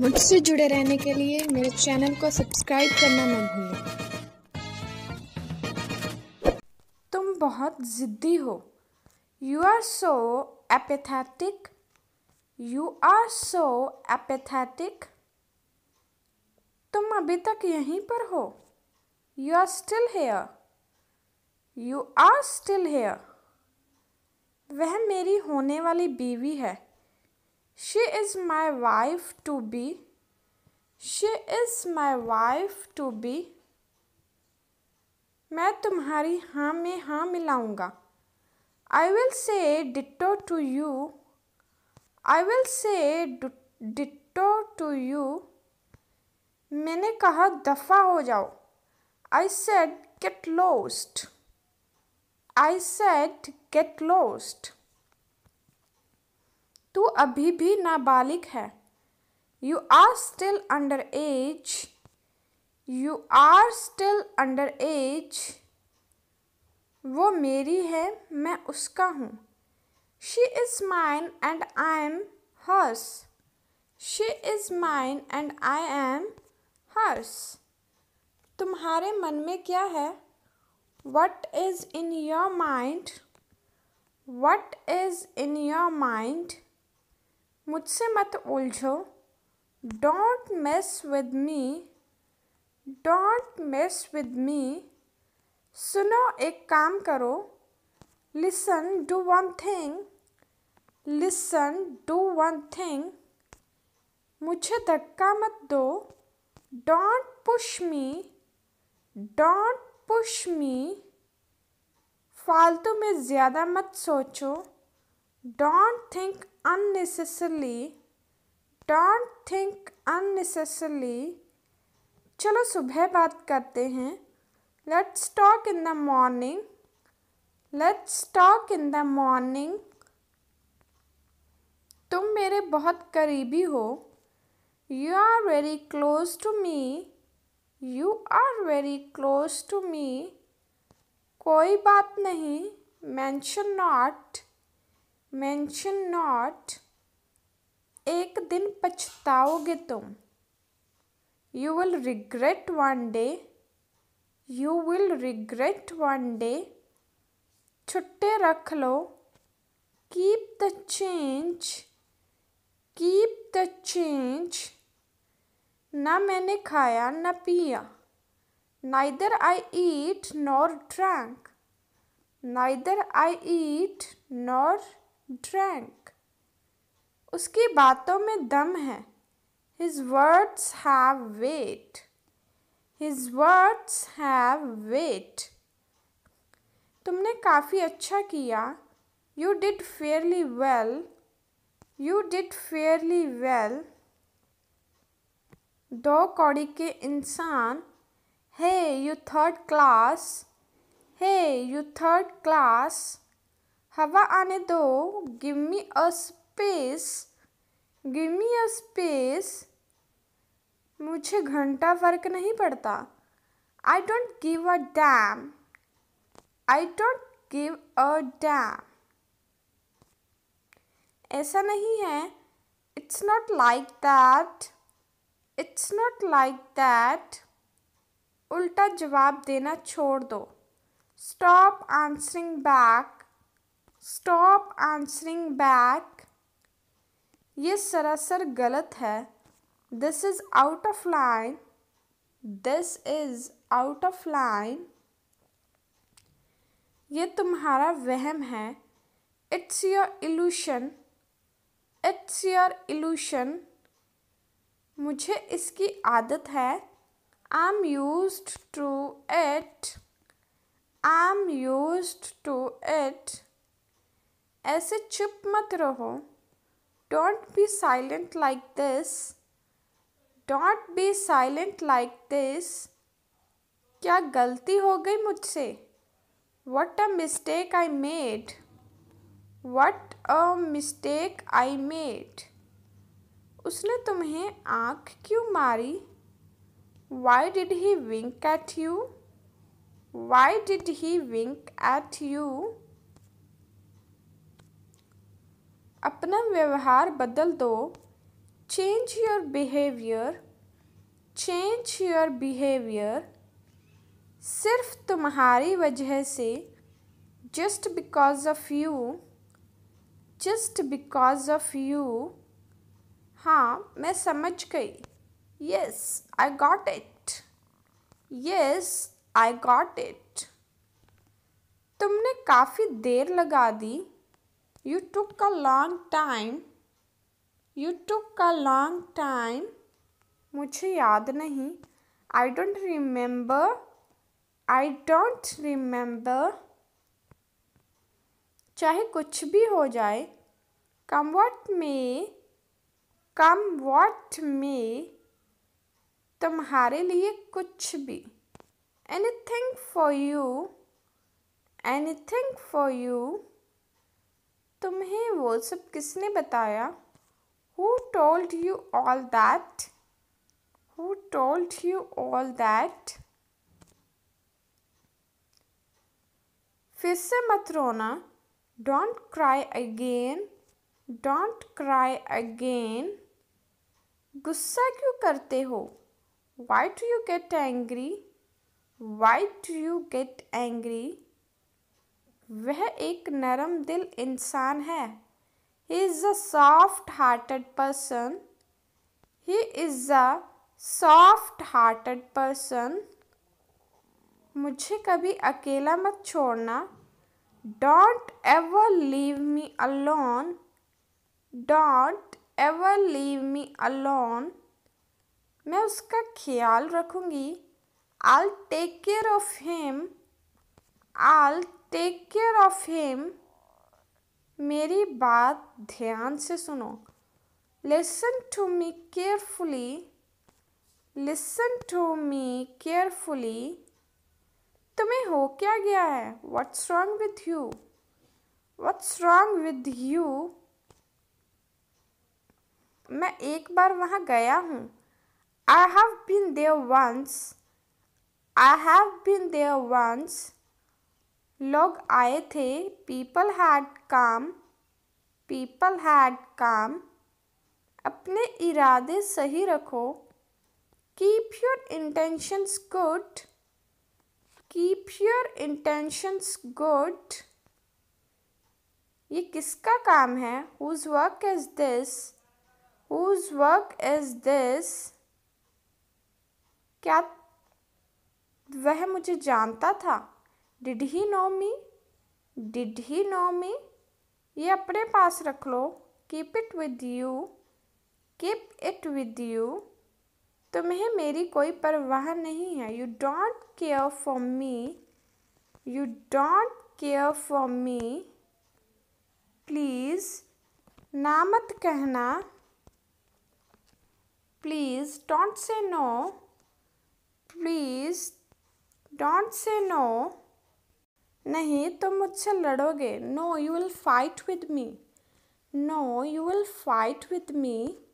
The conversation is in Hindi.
मुझसे जुड़े रहने के लिए मेरे चैनल को सब्सक्राइब करना मत भूलें तुम बहुत ज़िद्दी हो you are so apathetic you are so apathetic तुम अभी तक यहीं पर हो you are still here you are still here वह मेरी होने वाली बीवी है she is my wife to be she is my wife to be मैं तुम्हारी हाँ में हाँ मिलाऊंगा I will say ditto to you I will say ditto to you मैंने कहा दफ़ा हो जाओ I said get lost I said get lost तू अभी भी नाबालिग है you are still under age you are still under age वो मेरी है मैं उसका हूँ she is mine and I am hers she is mine and I am hers तुम्हारे मन में क्या है what is in your mind what is in your mind मुझसे मत उलझो don't mess with me don't mess with me सुनो एक काम करो listen do one thing listen do one thing मुझे धक्का मत दो don't push me don't push me फालतू में ज़्यादा मत सोचो don't think unnecessarily don't think unnecessarily चलो सुबह बात करते हैं let's talk in the morning let's talk in the morning तुम मेरे बहुत करीबी हो you are very close to me you are very close to me कोई बात नहीं मैंशन नॉट मेंशन नॉट एक दिन पछताओगे तुम you will regret one day you will regret one day छुट्टे रख लो keep the change keep the change ना मैंने खाया ना पिया neither I eat nor drank neither I eat nor drank. उसकी बातों में दम है His words have weight. His words have weight. तुमने काफ़ी अच्छा किया You did fairly well. You did fairly well. दो कौड़ी के इंसान Hey, you third class. Hey, you third class. हवा आने दो give me a space give me a space मुझे घंटा फर्क नहीं पड़ता I don't give a damn I don't give a damn ऐसा नहीं है it's not like that it's not like that उल्टा जवाब देना छोड़ दो stop answering back stop answering back ये सरासर गलत है this is out of line this is out of line ये तुम्हारा वहम है it's your evolution it's your illusion मुझे इसकी आदत है I am use to it I am use to it ऐसे चुप मत रहो don't be silent like this don't be silent like this क्या गलती हो गई मुझसे what a mistake I made what a mistake I made उसने तुम्हें आँख क्यों मारी why did he wink at you why did he wink at you अपना व्यवहार बदल दो change your behaviour change your behaviour सिर्फ तुम्हारी वजह से just because of you just because of you हाँ मैं समझ गई yes I got it yes I got it तुमने काफ़ी देर लगा दी you took a long time you took a long time मुझे याद नहीं I don't remember I don't remember चाहे कुछ भी हो जाए कम वॉट में कम वॉट में तुम्हारे लिए कुछ भी anything for you anything for you तुम्हें वो सब किसने बताया who told you all that who told you all that फिर से मत रोना don't cry again don't cry again गुस्सा क्यों करते हो why do you get angry why do you get angry वह एक नरम दिल इंसान है he is a soft hearted person he is a soft hearted person मुझे कभी अकेला मत छोड़ना don't ever leave me alone don't ever leave me alone मैं उसका ख्याल रखूंगी I'll take care of him. I'll take care of him मेरी बात ध्यान से सुनो listen to me carefully listen to me carefully तुम्हें हो क्या गया है what's wrong with you what's wrong with you मैं एक बार वहाँ गया हूँ I have been there once I have been there once लोग आए थे people had come people had come अपने इरादे सही रखो keep your intentions good keep your intentions good ये किसका काम है whose work is this whose work is this क्या वह मुझे जानता था did he know me did he know me ये अपने पास रख लो keep it with you keep it with you तुम्हें मेरी कोई परवाह नहीं है you don't care for me you don't care for me please ना मत कहना please don't say no please don't say no नहीं तुम मुझसे लड़ोगे no you will fight with me no you will fight with me